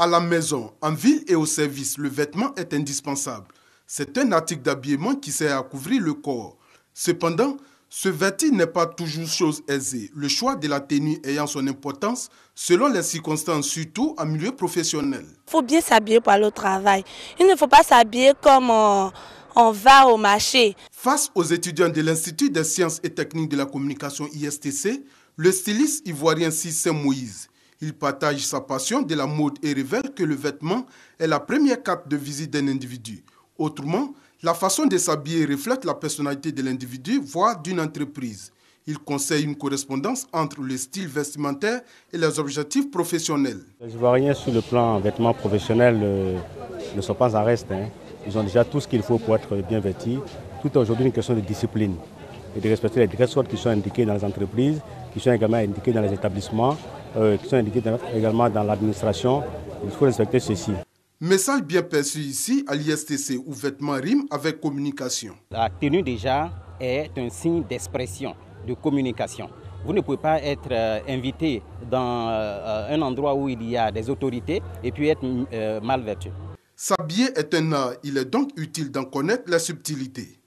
À la maison, en ville et au service, le vêtement est indispensable. C'est un article d'habillement qui sert à couvrir le corps. Cependant, ce vêtir n'est pas toujours chose aisée, le choix de la tenue ayant son importance selon les circonstances, surtout en milieu professionnel. Il faut bien s'habiller pour aller au travail. Il ne faut pas s'habiller comme on, on va au marché. Face aux étudiants de l'Institut des sciences et techniques de la communication ISTC, le styliste ivoirien Cissé Moïse il partage sa passion de la mode et révèle que le vêtement est la première carte de visite d'un individu. Autrement, la façon de s'habiller reflète la personnalité de l'individu, voire d'une entreprise. Il conseille une correspondance entre le style vestimentaire et les objectifs professionnels. Les Ivoiriens, sur le plan vêtements professionnels, euh, ne sont pas à reste. Hein. Ils ont déjà tout ce qu'il faut pour être bien vêtis. Tout est aujourd'hui une question de discipline et de respecter les dress qui sont indiqués dans les entreprises, qui sont également indiqués dans les établissements euh, qui sont indiqués également dans l'administration. Il faut respecter ceci. Message bien perçu ici à l'ISTC ou vêtements riment avec communication. La tenue déjà est un signe d'expression, de communication. Vous ne pouvez pas être euh, invité dans euh, un endroit où il y a des autorités et puis être mal vêtu. S'habiller est un art, il est donc utile d'en connaître la subtilité.